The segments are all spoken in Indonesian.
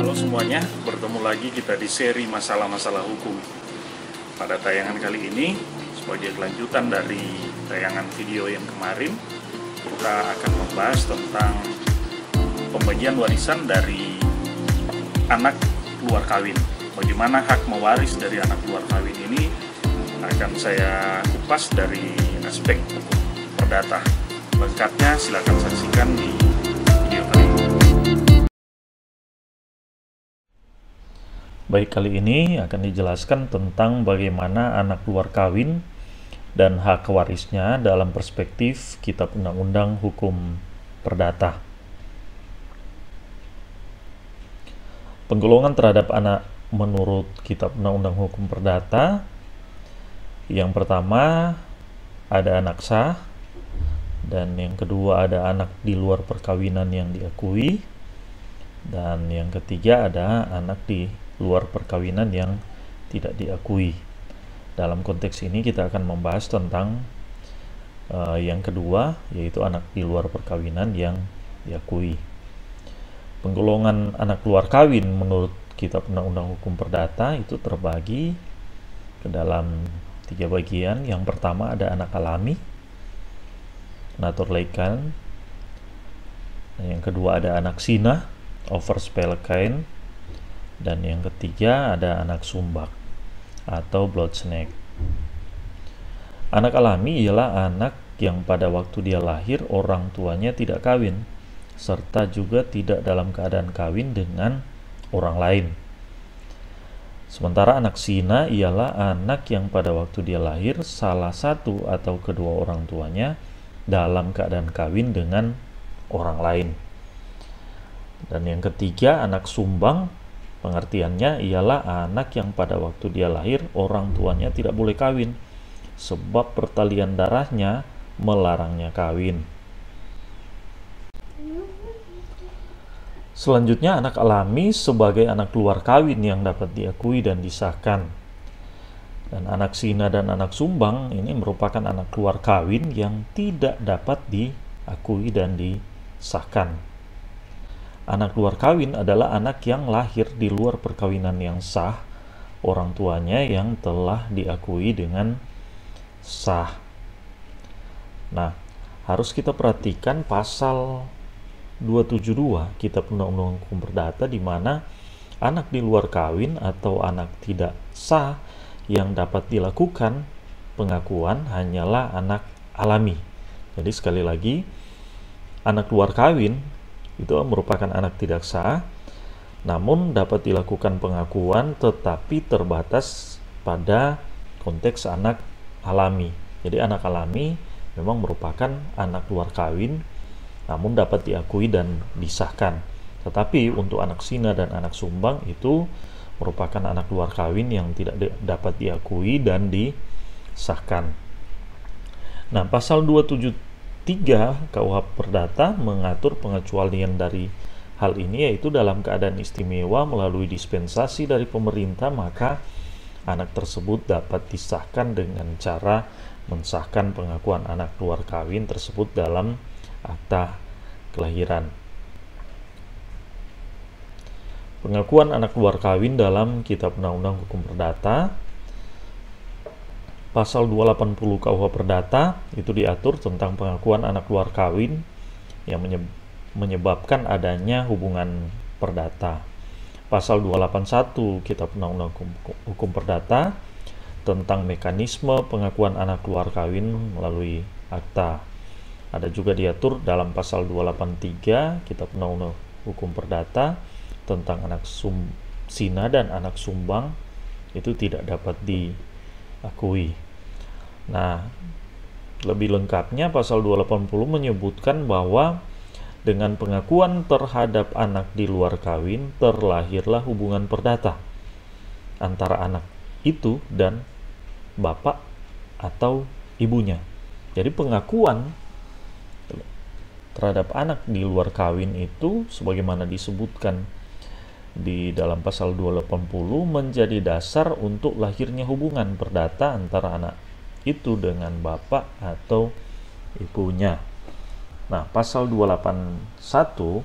Halo semuanya, bertemu lagi kita di seri masalah-masalah hukum. Pada tayangan kali ini, sebagai kelanjutan dari tayangan video yang kemarin, kita akan membahas tentang pembagian warisan dari anak luar kawin. Bagaimana hak mewaris dari anak luar kawin ini akan saya kupas dari aspek perdata lengkapnya silakan saksikan di video kali ini. Baik, kali ini akan dijelaskan tentang bagaimana anak luar kawin dan hak warisnya dalam perspektif Kitab Undang-Undang Hukum Perdata. Penggolongan terhadap anak menurut Kitab Undang-Undang Hukum Perdata yang pertama ada anak sah, dan yang kedua ada anak di luar perkawinan yang diakui dan yang ketiga ada anak di luar perkawinan yang tidak diakui dalam konteks ini kita akan membahas tentang uh, yang kedua yaitu anak di luar perkawinan yang diakui penggolongan anak luar kawin menurut kitab undang-undang hukum perdata itu terbagi ke dalam tiga bagian yang pertama ada anak alami Naturleikan nah, yang kedua ada anak Sina, kain dan yang ketiga ada anak sumbak atau blood snake anak alami ialah anak yang pada waktu dia lahir orang tuanya tidak kawin serta juga tidak dalam keadaan kawin dengan orang lain Sementara anak Sina ialah anak yang pada waktu dia lahir salah satu atau kedua orang tuanya dalam keadaan kawin dengan orang lain. Dan yang ketiga, anak sumbang pengertiannya ialah anak yang pada waktu dia lahir orang tuanya tidak boleh kawin sebab pertalian darahnya melarangnya kawin. Selanjutnya anak alami sebagai anak luar kawin yang dapat diakui dan disahkan. Dan anak Sina dan anak Sumbang ini merupakan anak keluar kawin yang tidak dapat diakui dan disahkan. Anak luar kawin adalah anak yang lahir di luar perkawinan yang sah, orang tuanya yang telah diakui dengan sah. Nah, harus kita perhatikan pasal 272 Kitab Undang-Undang Hukum Perdata di mana anak di luar kawin atau anak tidak sah yang dapat dilakukan pengakuan hanyalah anak alami. Jadi sekali lagi, anak luar kawin itu merupakan anak tidak sah, namun dapat dilakukan pengakuan tetapi terbatas pada konteks anak alami. Jadi anak alami memang merupakan anak luar kawin, namun dapat diakui dan disahkan. Tetapi untuk anak Sina dan anak Sumbang itu merupakan anak luar kawin yang tidak dapat diakui dan disahkan. Nah, pasal 273 KUH Perdata mengatur pengecualian dari hal ini yaitu dalam keadaan istimewa melalui dispensasi dari pemerintah maka anak tersebut dapat disahkan dengan cara mensahkan pengakuan anak luar kawin tersebut dalam akta kelahiran. Pengakuan anak luar kawin dalam Kitab Undang-Undang Hukum Perdata Pasal 280 KUH Perdata itu diatur tentang pengakuan anak luar kawin yang menyebabkan adanya hubungan perdata. Pasal 281 Kitab Undang-Undang Hukum, Perdata tentang mekanisme pengakuan anak luar kawin melalui akta. Ada juga diatur dalam pasal 283 Kitab Undang-Undang Hukum Perdata tentang anak Sum Sina dan anak Sumbang itu tidak dapat diakui. Nah, lebih lengkapnya pasal 280 menyebutkan bahwa dengan pengakuan terhadap anak di luar kawin terlahirlah hubungan perdata antara anak itu dan bapak atau ibunya. Jadi pengakuan terhadap anak di luar kawin itu sebagaimana disebutkan di dalam pasal 280 menjadi dasar untuk lahirnya hubungan perdata antara anak itu dengan bapak atau ibunya. Nah, pasal 281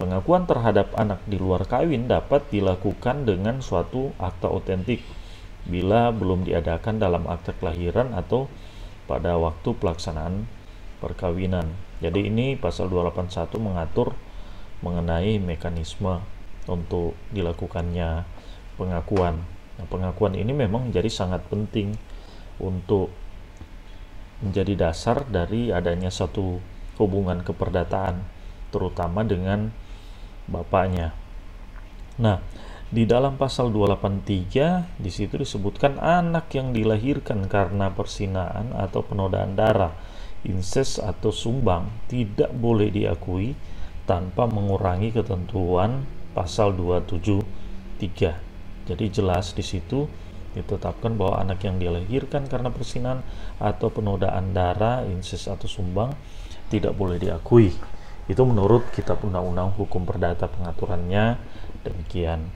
pengakuan terhadap anak di luar kawin dapat dilakukan dengan suatu akta otentik bila belum diadakan dalam akta kelahiran atau pada waktu pelaksanaan perkawinan. Jadi ini pasal 281 mengatur mengenai mekanisme untuk dilakukannya pengakuan. Nah, pengakuan ini memang menjadi sangat penting untuk menjadi dasar dari adanya satu hubungan keperdataan, terutama dengan bapaknya. Nah, di dalam pasal 283 di situ disebutkan anak yang dilahirkan karena persinaan atau penodaan darah, inses atau sumbang tidak boleh diakui tanpa mengurangi ketentuan pasal 273. Jadi jelas di situ ditetapkan bahwa anak yang dilahirkan karena persinan atau penodaan darah, insis atau sumbang tidak boleh diakui. Itu menurut Kitab Undang-Undang Hukum Perdata pengaturannya demikian.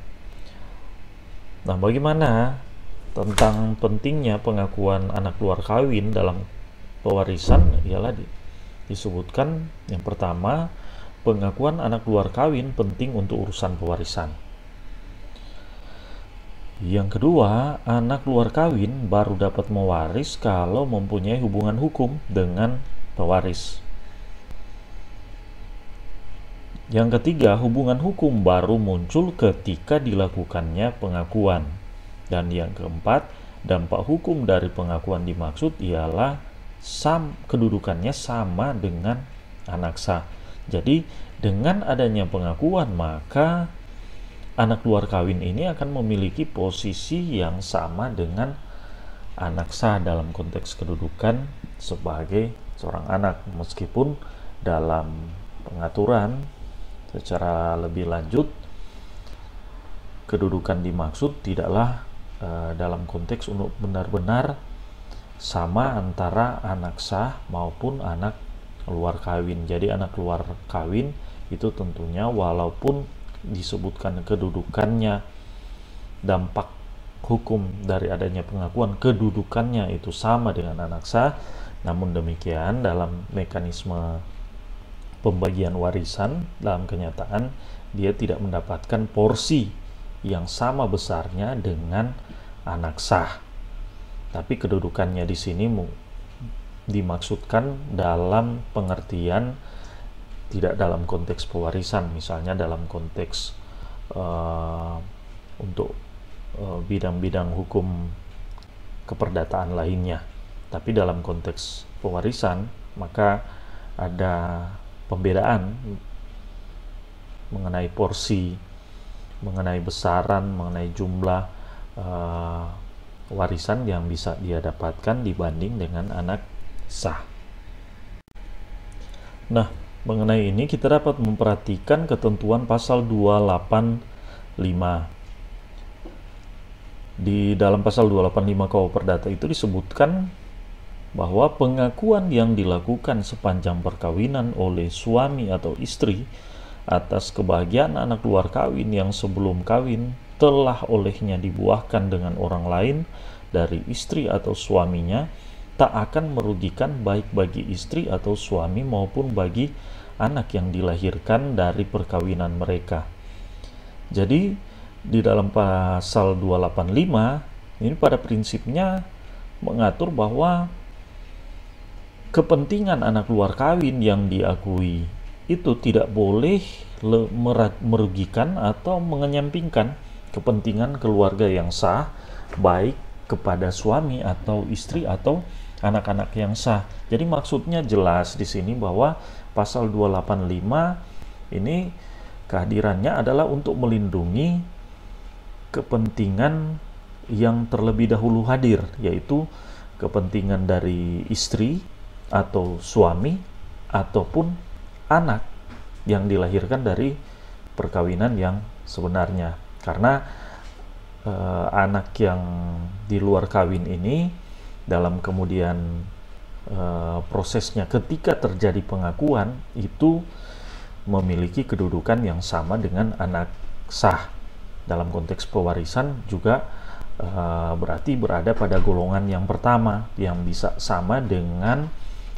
Nah, bagaimana tentang pentingnya pengakuan anak luar kawin dalam pewarisan ialah di, disebutkan yang pertama pengakuan anak luar kawin penting untuk urusan pewarisan. Yang kedua, anak luar kawin baru dapat mewaris kalau mempunyai hubungan hukum dengan pewaris. Yang ketiga, hubungan hukum baru muncul ketika dilakukannya pengakuan. Dan yang keempat, dampak hukum dari pengakuan dimaksud ialah sam kedudukannya sama dengan anak sah. Jadi dengan adanya pengakuan maka anak luar kawin ini akan memiliki posisi yang sama dengan anak sah dalam konteks kedudukan sebagai seorang anak meskipun dalam pengaturan secara lebih lanjut kedudukan dimaksud tidaklah e, dalam konteks untuk benar-benar sama antara anak sah maupun anak luar kawin. Jadi anak luar kawin itu tentunya walaupun disebutkan kedudukannya dampak hukum dari adanya pengakuan kedudukannya itu sama dengan anak sah namun demikian dalam mekanisme pembagian warisan dalam kenyataan dia tidak mendapatkan porsi yang sama besarnya dengan anak sah tapi kedudukannya di sini dimaksudkan dalam pengertian tidak dalam konteks pewarisan misalnya dalam konteks uh, untuk eh, bidang-bidang uh, hukum keperdataan lainnya tapi dalam konteks pewarisan maka ada pembedaan mengenai porsi mengenai besaran mengenai jumlah uh, warisan yang bisa dia dapatkan dibanding dengan anak sah. Nah, mengenai ini kita dapat memperhatikan ketentuan pasal 285. Di dalam pasal 285 KUH Perdata itu disebutkan bahwa pengakuan yang dilakukan sepanjang perkawinan oleh suami atau istri atas kebahagiaan anak luar kawin yang sebelum kawin telah olehnya dibuahkan dengan orang lain dari istri atau suaminya tak akan merugikan baik bagi istri atau suami maupun bagi anak yang dilahirkan dari perkawinan mereka. Jadi di dalam pasal 285 ini pada prinsipnya mengatur bahwa kepentingan anak luar kawin yang diakui itu tidak boleh merugikan atau mengenyampingkan kepentingan keluarga yang sah baik kepada suami atau istri atau anak-anak yang sah. Jadi maksudnya jelas di sini bahwa pasal 285 ini kehadirannya adalah untuk melindungi kepentingan yang terlebih dahulu hadir yaitu kepentingan dari istri atau suami ataupun anak yang dilahirkan dari perkawinan yang sebenarnya karena e, anak yang di luar kawin ini dalam kemudian uh, prosesnya ketika terjadi pengakuan itu memiliki kedudukan yang sama dengan anak sah dalam konteks pewarisan juga uh, berarti berada pada golongan yang pertama yang bisa sama dengan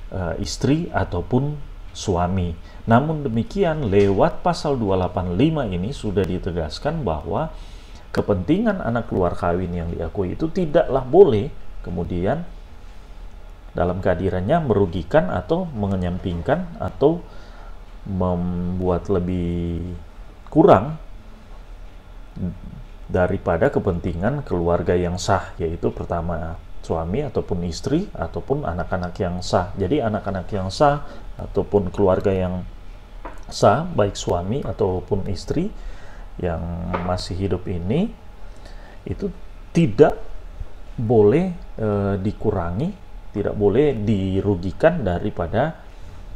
uh, istri ataupun suami. Namun demikian, lewat pasal 285 ini sudah ditegaskan bahwa kepentingan anak luar kawin yang diakui itu tidaklah boleh kemudian dalam kehadirannya merugikan atau mengenyampingkan atau membuat lebih kurang daripada kepentingan keluarga yang sah yaitu pertama suami ataupun istri ataupun anak-anak yang sah. Jadi anak-anak yang sah ataupun keluarga yang sah baik suami ataupun istri yang masih hidup ini itu tidak boleh eh, dikurangi, tidak boleh dirugikan daripada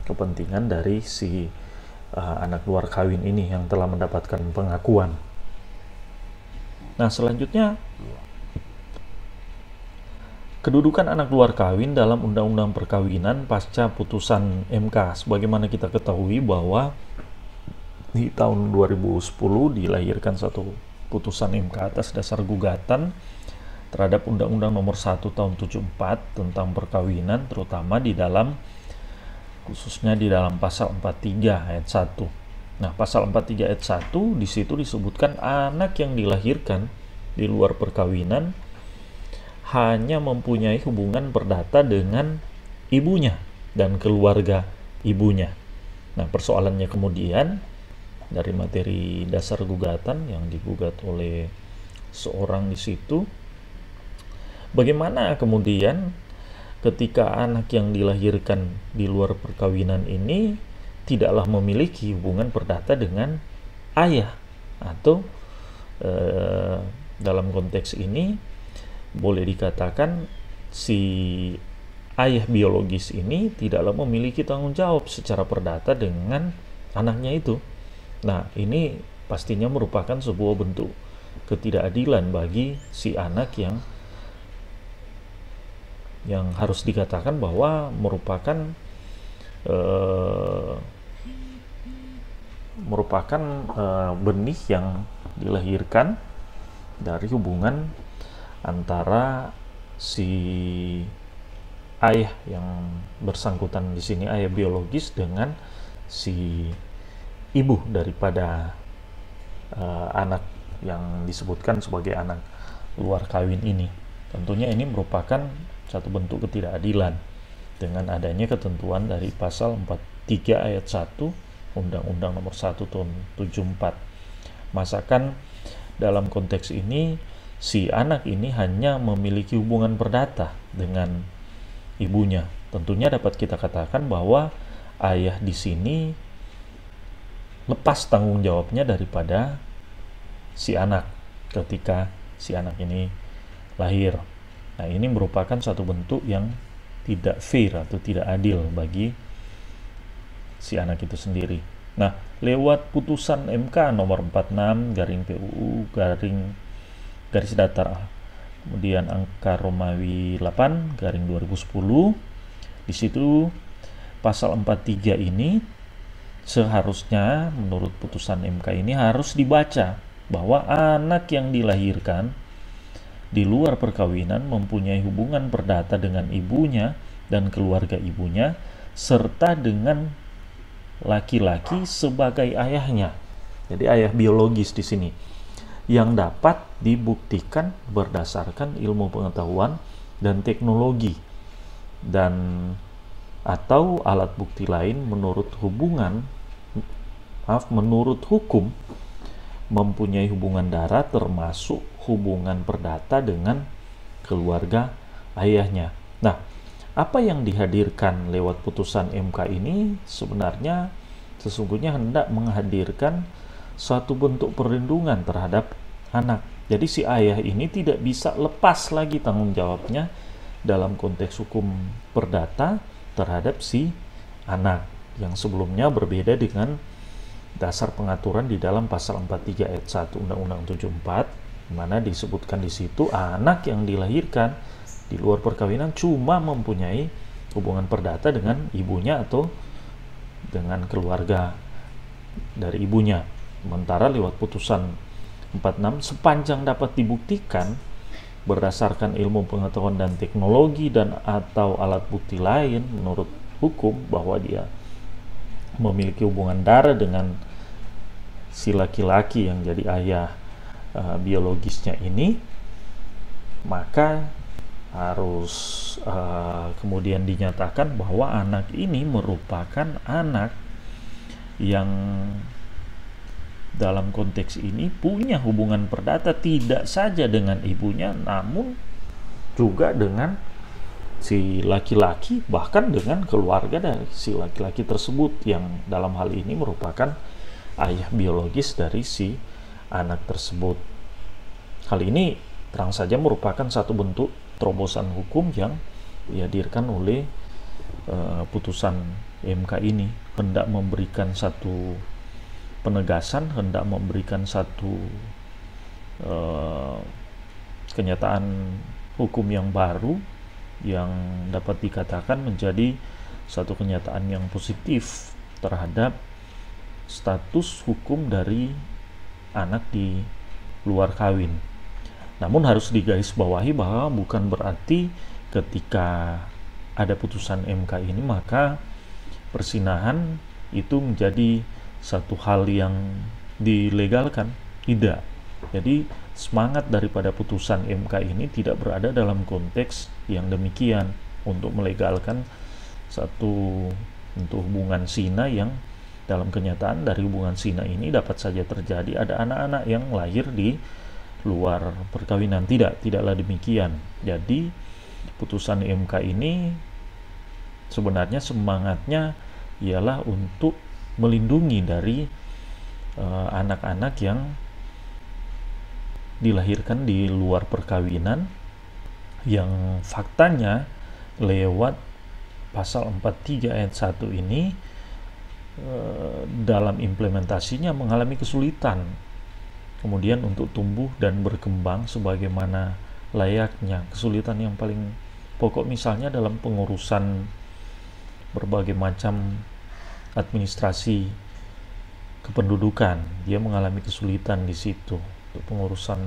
kepentingan dari si eh, anak luar kawin ini yang telah mendapatkan pengakuan. Nah, selanjutnya kedudukan anak luar kawin dalam undang-undang perkawinan pasca putusan MK sebagaimana kita ketahui bahwa di tahun 2010 dilahirkan satu putusan MK atas dasar gugatan terhadap Undang-Undang Nomor 1 Tahun 74 tentang perkawinan terutama di dalam khususnya di dalam pasal 43 ayat 1. Nah, pasal 43 ayat 1 di situ disebutkan anak yang dilahirkan di luar perkawinan hanya mempunyai hubungan perdata dengan ibunya dan keluarga ibunya. Nah, persoalannya kemudian dari materi dasar gugatan yang digugat oleh seorang di situ Bagaimana kemudian ketika anak yang dilahirkan di luar perkawinan ini tidaklah memiliki hubungan perdata dengan ayah atau e, dalam konteks ini boleh dikatakan si ayah biologis ini tidaklah memiliki tanggung jawab secara perdata dengan anaknya itu. Nah, ini pastinya merupakan sebuah bentuk ketidakadilan bagi si anak yang yang harus dikatakan bahwa merupakan uh, merupakan uh, benih yang dilahirkan dari hubungan antara si ayah yang bersangkutan di sini ayah biologis dengan si ibu daripada uh, anak yang disebutkan sebagai anak luar kawin ini. Tentunya ini merupakan satu bentuk ketidakadilan dengan adanya ketentuan dari pasal 43 ayat 1 Undang-Undang Nomor 1 Tahun 74. Masakan dalam konteks ini si anak ini hanya memiliki hubungan perdata dengan ibunya. Tentunya dapat kita katakan bahwa ayah di sini lepas tanggung jawabnya daripada si anak ketika si anak ini lahir. Nah, ini merupakan satu bentuk yang tidak fair atau tidak adil bagi si anak itu sendiri. Nah, lewat putusan MK nomor 46 garing PUU garing garis datar kemudian angka Romawi 8 garing 2010 di situ pasal 43 ini seharusnya menurut putusan MK ini harus dibaca bahwa anak yang dilahirkan di luar perkawinan mempunyai hubungan perdata dengan ibunya dan keluarga ibunya serta dengan laki-laki sebagai ayahnya. Jadi ayah biologis di sini yang dapat dibuktikan berdasarkan ilmu pengetahuan dan teknologi dan atau alat bukti lain menurut hubungan maaf menurut hukum mempunyai hubungan darah termasuk hubungan perdata dengan keluarga ayahnya. Nah, apa yang dihadirkan lewat putusan MK ini sebenarnya sesungguhnya hendak menghadirkan suatu bentuk perlindungan terhadap anak. Jadi si ayah ini tidak bisa lepas lagi tanggung jawabnya dalam konteks hukum perdata terhadap si anak yang sebelumnya berbeda dengan dasar pengaturan di dalam pasal 43 ayat 1 Undang-Undang 74 Mana disebutkan di situ anak yang dilahirkan di luar perkawinan cuma mempunyai hubungan perdata dengan ibunya atau dengan keluarga dari ibunya. Sementara lewat putusan 46 sepanjang dapat dibuktikan berdasarkan ilmu pengetahuan dan teknologi dan atau alat bukti lain menurut hukum bahwa dia memiliki hubungan darah dengan si laki-laki yang jadi ayah uh, biologisnya ini maka harus uh, kemudian dinyatakan bahwa anak ini merupakan anak yang dalam konteks ini punya hubungan perdata tidak saja dengan ibunya namun juga dengan si laki-laki bahkan dengan keluarga dari si laki-laki tersebut yang dalam hal ini merupakan ayah biologis dari si anak tersebut. Hal ini terang saja merupakan satu bentuk terobosan hukum yang dihadirkan oleh uh, putusan MK ini hendak memberikan satu penegasan, hendak memberikan satu uh, kenyataan hukum yang baru yang dapat dikatakan menjadi satu kenyataan yang positif terhadap status hukum dari anak di luar kawin. Namun harus digarisbawahi bahwa bukan berarti ketika ada putusan MK ini maka persinahan itu menjadi satu hal yang dilegalkan. Tidak. Jadi semangat daripada putusan MK ini tidak berada dalam konteks yang demikian untuk melegalkan satu untuk hubungan Sina yang dalam kenyataan dari hubungan Sina ini dapat saja terjadi ada anak-anak yang lahir di luar perkawinan. Tidak, tidaklah demikian. Jadi putusan mk ini sebenarnya semangatnya ialah untuk melindungi dari eh, anak-anak uh, yang dilahirkan di luar perkawinan yang faktanya lewat pasal 43 ayat 1 ini Eh, dalam implementasinya mengalami kesulitan kemudian untuk tumbuh dan berkembang sebagaimana layaknya kesulitan yang paling pokok misalnya dalam pengurusan berbagai macam administrasi kependudukan dia mengalami kesulitan di situ untuk pengurusan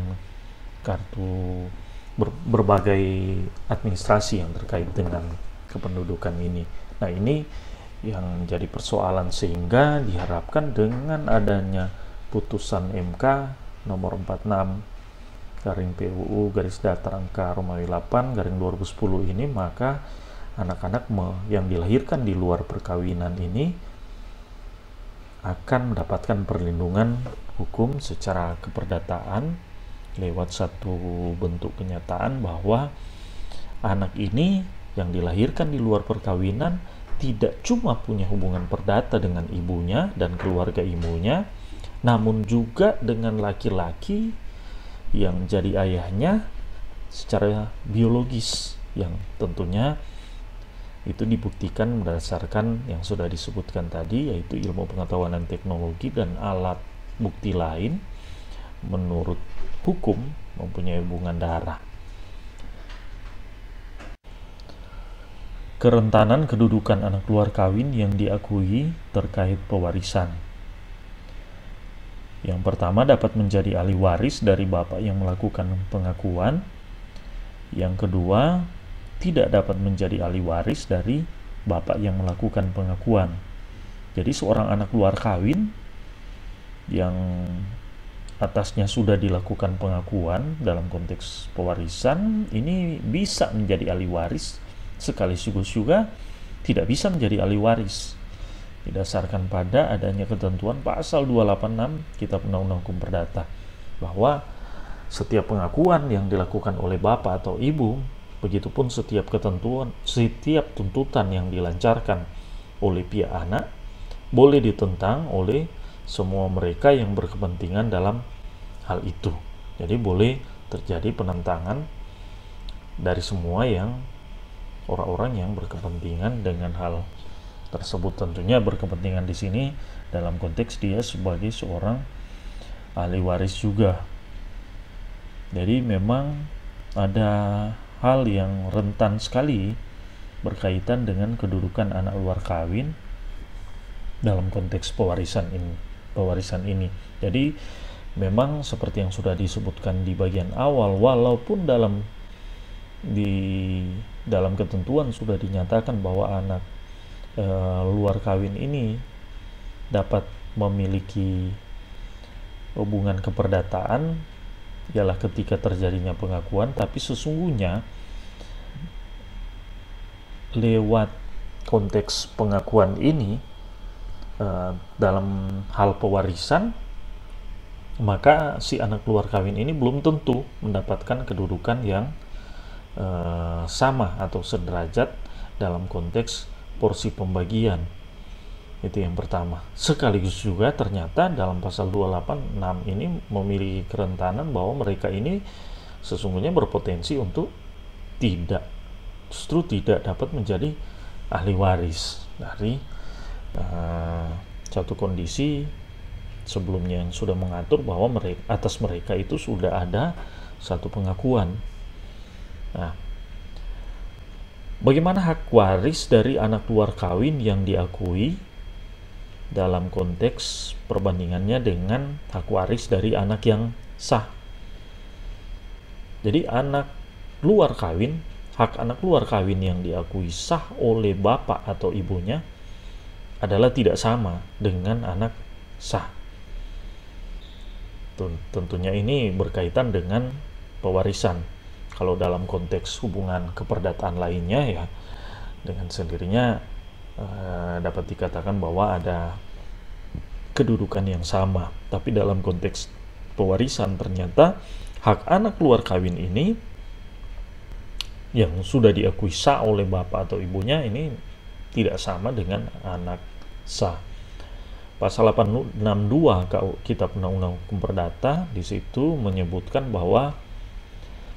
kartu ber, berbagai administrasi yang terkait dengan kependudukan ini nah ini yang menjadi persoalan sehingga diharapkan dengan adanya putusan MK nomor 46 garing PUU garis datar angka Romawi 8 garing 2010 ini maka anak-anak yang dilahirkan di luar perkawinan ini akan mendapatkan perlindungan hukum secara keperdataan lewat satu bentuk kenyataan bahwa anak ini yang dilahirkan di luar perkawinan tidak cuma punya hubungan perdata dengan ibunya dan keluarga ibunya, namun juga dengan laki-laki yang jadi ayahnya secara biologis yang tentunya itu dibuktikan berdasarkan yang sudah disebutkan tadi yaitu ilmu pengetahuan dan teknologi dan alat bukti lain menurut hukum mempunyai hubungan darah kerentanan kedudukan anak luar kawin yang diakui terkait pewarisan. Yang pertama dapat menjadi ahli waris dari bapak yang melakukan pengakuan. Yang kedua, tidak dapat menjadi ahli waris dari bapak yang melakukan pengakuan. Jadi seorang anak luar kawin yang atasnya sudah dilakukan pengakuan dalam konteks pewarisan ini bisa menjadi ahli waris sekali suku juga tidak bisa menjadi ahli waris didasarkan pada adanya ketentuan pasal 286 Kitab Undang-Undang Hukum Perdata bahwa setiap pengakuan yang dilakukan oleh bapak atau ibu begitupun setiap ketentuan setiap tuntutan yang dilancarkan oleh pihak anak boleh ditentang oleh semua mereka yang berkepentingan dalam hal itu jadi boleh terjadi penentangan dari semua yang orang-orang yang berkepentingan dengan hal tersebut tentunya berkepentingan di sini dalam konteks dia sebagai seorang ahli waris juga jadi memang ada hal yang rentan sekali berkaitan dengan kedudukan anak luar kawin dalam konteks pewarisan ini pewarisan ini jadi memang seperti yang sudah disebutkan di bagian awal walaupun dalam di dalam ketentuan sudah dinyatakan bahwa anak e, luar kawin ini dapat memiliki hubungan keperdataan ialah ketika terjadinya pengakuan tapi sesungguhnya lewat konteks pengakuan ini e, dalam hal pewarisan maka si anak luar kawin ini belum tentu mendapatkan kedudukan yang Eh, sama atau sederajat dalam konteks porsi pembagian. Itu yang pertama. Sekaligus juga ternyata dalam pasal 286 ini memiliki kerentanan bahwa mereka ini sesungguhnya berpotensi untuk tidak justru tidak dapat menjadi ahli waris dari uh, satu kondisi sebelumnya yang sudah mengatur bahwa mereka, atas mereka itu sudah ada satu pengakuan Nah, bagaimana hak waris dari anak luar kawin yang diakui dalam konteks perbandingannya dengan hak waris dari anak yang sah? Jadi anak luar kawin, hak anak luar kawin yang diakui sah oleh bapak atau ibunya adalah tidak sama dengan anak sah. Tentunya ini berkaitan dengan pewarisan kalau dalam konteks hubungan keperdataan lainnya ya dengan sendirinya eh, dapat dikatakan bahwa ada kedudukan yang sama. Tapi dalam konteks pewarisan ternyata hak anak luar kawin ini yang sudah diakui sah oleh bapak atau ibunya ini tidak sama dengan anak sah. Pasal 862 Kitab Undang-Undang Hukum Perdata di situ menyebutkan bahwa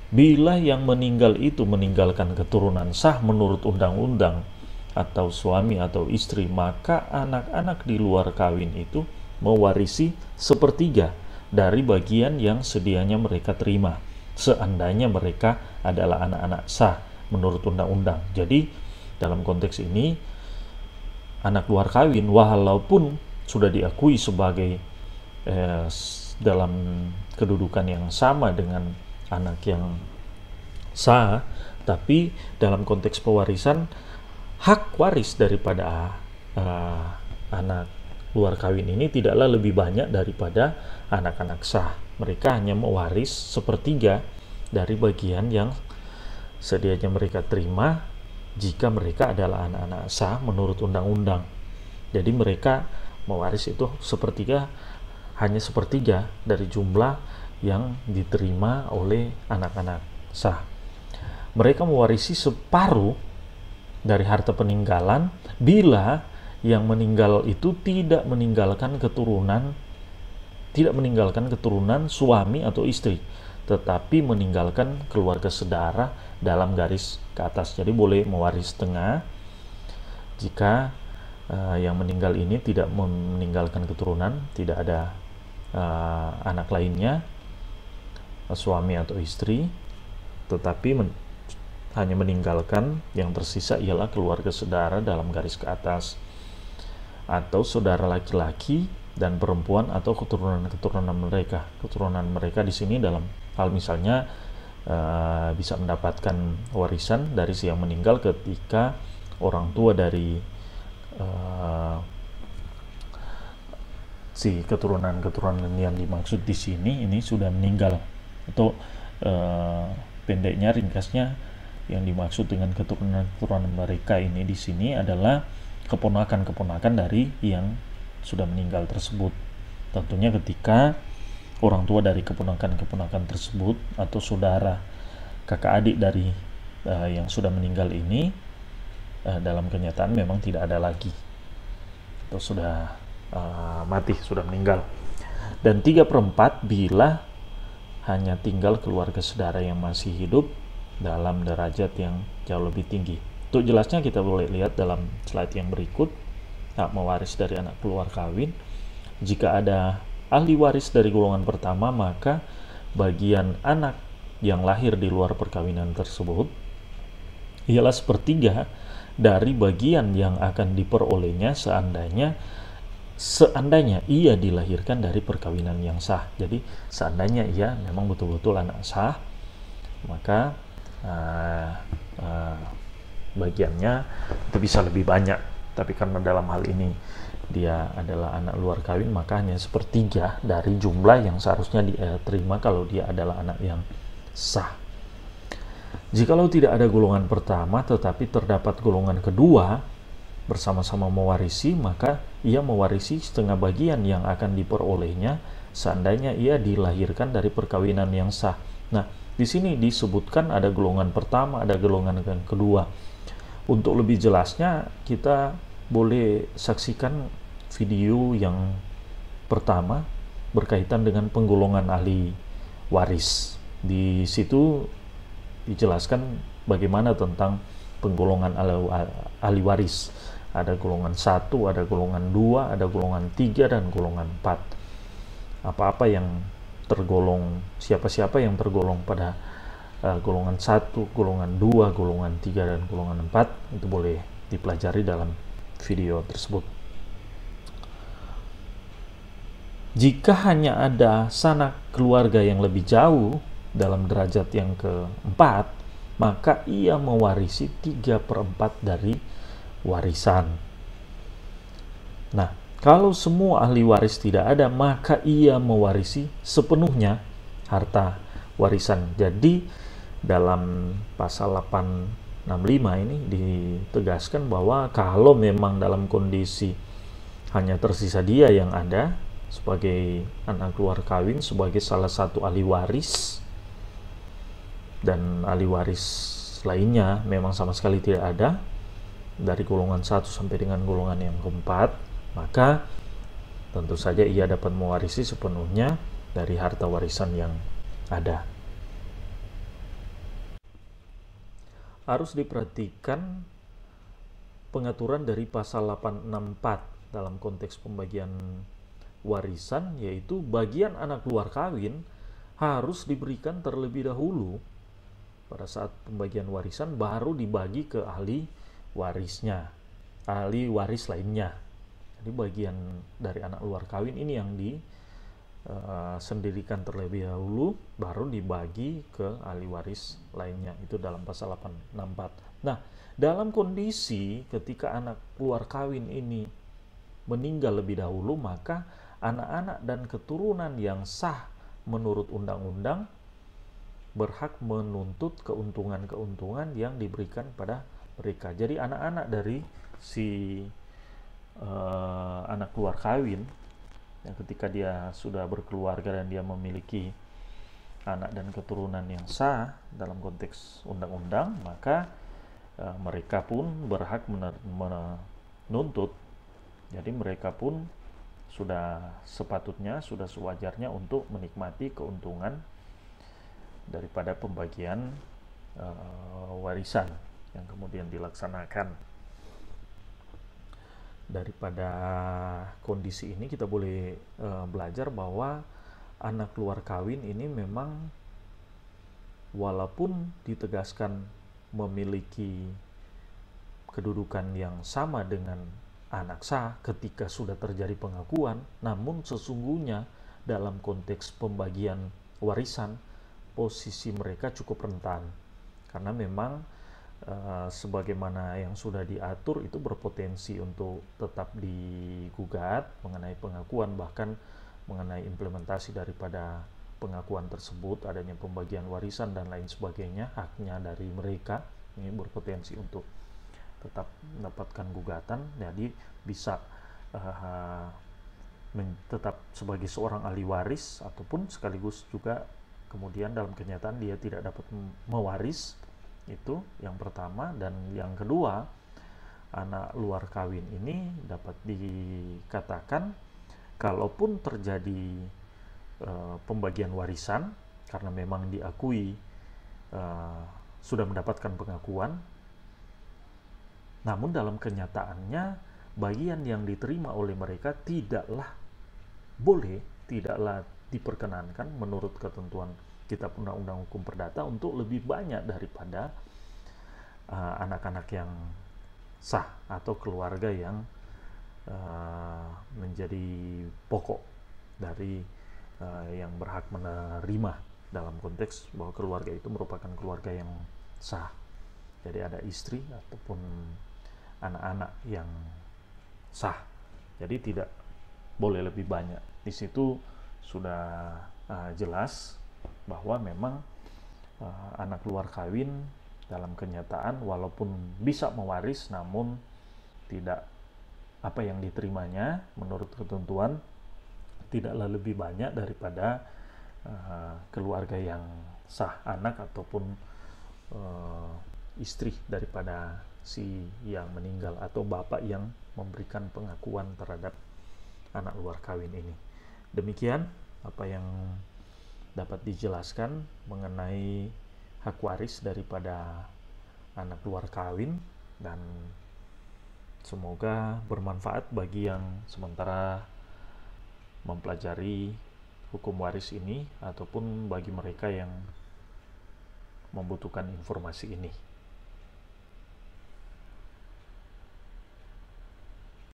Bila yang meninggal itu meninggalkan keturunan sah menurut undang-undang atau suami atau istri, maka anak-anak di luar kawin itu mewarisi sepertiga dari bagian yang sedianya mereka terima, seandainya mereka adalah anak-anak sah menurut undang-undang. Jadi, dalam konteks ini, anak luar kawin, walaupun sudah diakui sebagai eh, dalam kedudukan yang sama dengan anak yang sah, tapi dalam konteks pewarisan hak waris daripada uh, anak luar kawin ini tidaklah lebih banyak daripada anak-anak sah. Mereka hanya mewaris sepertiga dari bagian yang sedianya mereka terima jika mereka adalah anak-anak sah menurut undang-undang. Jadi mereka mewaris itu sepertiga hanya sepertiga dari jumlah yang diterima oleh anak-anak sah. Mereka mewarisi separuh dari harta peninggalan bila yang meninggal itu tidak meninggalkan keturunan tidak meninggalkan keturunan suami atau istri tetapi meninggalkan keluarga sedara dalam garis ke atas. Jadi boleh mewaris setengah jika uh, yang meninggal ini tidak meninggalkan keturunan, tidak ada uh, anak lainnya suami atau istri, tetapi men hanya meninggalkan yang tersisa ialah keluarga saudara dalam garis ke atas atau saudara laki-laki dan perempuan atau keturunan-keturunan mereka. Keturunan mereka di sini dalam hal misalnya uh, bisa mendapatkan warisan dari si yang meninggal ketika orang tua dari uh, si keturunan-keturunan yang dimaksud di sini ini sudah meninggal atau uh, eh, pendeknya ringkasnya yang dimaksud dengan keturunan-keturunan mereka ini di sini adalah keponakan-keponakan dari yang sudah meninggal tersebut. Tentunya ketika orang tua dari keponakan-keponakan tersebut atau saudara kakak adik dari uh, yang sudah meninggal ini uh, dalam kenyataan memang tidak ada lagi atau sudah uh, mati, sudah meninggal. Dan tiga perempat bila hanya tinggal keluarga saudara yang masih hidup dalam derajat yang jauh lebih tinggi. Untuk jelasnya kita boleh lihat dalam slide yang berikut, tak mewaris dari anak keluar kawin. Jika ada ahli waris dari golongan pertama, maka bagian anak yang lahir di luar perkawinan tersebut ialah sepertiga dari bagian yang akan diperolehnya seandainya seandainya ia dilahirkan dari perkawinan yang sah. Jadi seandainya ia memang betul-betul anak sah, maka uh, uh, bagiannya itu bisa lebih banyak. Tapi karena dalam hal ini dia adalah anak luar kawin, maka hanya sepertiga dari jumlah yang seharusnya diterima kalau dia adalah anak yang sah. Jikalau tidak ada golongan pertama, tetapi terdapat golongan kedua, bersama-sama mewarisi, maka ia mewarisi setengah bagian yang akan diperolehnya seandainya ia dilahirkan dari perkawinan yang sah. Nah, di sini disebutkan ada golongan pertama, ada golongan yang kedua. Untuk lebih jelasnya, kita boleh saksikan video yang pertama berkaitan dengan penggolongan ahli waris. Di situ dijelaskan bagaimana tentang penggolongan ahli waris. Ada golongan 1, ada golongan 2, ada golongan 3, dan golongan 4. Apa-apa yang tergolong, siapa-siapa yang tergolong pada uh, golongan 1, golongan 2, golongan 3, dan golongan 4, itu boleh dipelajari dalam video tersebut. Jika hanya ada sanak keluarga yang lebih jauh dalam derajat yang keempat, maka ia mewarisi 3 per 4 dari warisan. Nah, kalau semua ahli waris tidak ada, maka ia mewarisi sepenuhnya harta warisan. Jadi, dalam pasal 865 ini ditegaskan bahwa kalau memang dalam kondisi hanya tersisa dia yang ada sebagai anak luar kawin sebagai salah satu ahli waris dan ahli waris lainnya memang sama sekali tidak ada dari golongan satu sampai dengan golongan yang keempat, maka tentu saja ia dapat mewarisi sepenuhnya dari harta warisan yang ada. Harus diperhatikan pengaturan dari pasal 864 dalam konteks pembagian warisan yaitu bagian anak luar kawin harus diberikan terlebih dahulu pada saat pembagian warisan baru dibagi ke ahli warisnya, ahli waris lainnya. Jadi bagian dari anak luar kawin ini yang di uh, sendirikan terlebih dahulu, baru dibagi ke ahli waris lainnya. Itu dalam pasal 864. Nah, dalam kondisi ketika anak luar kawin ini meninggal lebih dahulu, maka anak-anak dan keturunan yang sah menurut undang-undang berhak menuntut keuntungan-keuntungan yang diberikan pada mereka. Jadi anak-anak dari si uh, anak luar kawin yang ketika dia sudah berkeluarga dan dia memiliki anak dan keturunan yang sah dalam konteks undang-undang, maka uh, mereka pun berhak menuntut. Jadi mereka pun sudah sepatutnya, sudah sewajarnya untuk menikmati keuntungan daripada pembagian uh, warisan yang kemudian dilaksanakan. Daripada kondisi ini kita boleh e, belajar bahwa anak luar kawin ini memang walaupun ditegaskan memiliki kedudukan yang sama dengan anak sah ketika sudah terjadi pengakuan, namun sesungguhnya dalam konteks pembagian warisan posisi mereka cukup rentan karena memang Eh, sebagaimana yang sudah diatur itu berpotensi untuk tetap digugat mengenai pengakuan bahkan mengenai implementasi daripada pengakuan tersebut adanya pembagian warisan dan lain sebagainya haknya dari mereka ini berpotensi untuk tetap mendapatkan gugatan jadi bisa uh, tetap sebagai seorang ahli waris ataupun sekaligus juga kemudian dalam kenyataan dia tidak dapat mewaris itu yang pertama dan yang kedua, anak luar kawin ini dapat dikatakan kalaupun terjadi e, pembagian warisan karena memang diakui e, sudah mendapatkan pengakuan namun dalam kenyataannya bagian yang diterima oleh mereka tidaklah boleh tidaklah diperkenankan menurut ketentuan kitab undang-undang hukum perdata untuk lebih banyak daripada eh, anak-anak uh, yang sah atau keluarga yang uh, menjadi pokok dari uh, yang berhak menerima dalam konteks bahwa keluarga itu merupakan keluarga yang sah. Jadi ada istri ataupun anak-anak yang sah. Jadi tidak boleh lebih banyak. Di situ sudah uh, jelas bahwa memang uh, anak luar kawin dalam kenyataan walaupun bisa mewaris namun tidak apa yang diterimanya menurut ketentuan tidaklah lebih banyak daripada uh, keluarga yang sah anak ataupun uh, istri daripada si yang meninggal atau bapak yang memberikan pengakuan terhadap anak luar kawin ini. Demikian apa yang dapat dijelaskan mengenai hak waris daripada anak luar kawin dan semoga bermanfaat bagi yang sementara mempelajari hukum waris ini ataupun bagi mereka yang membutuhkan informasi ini.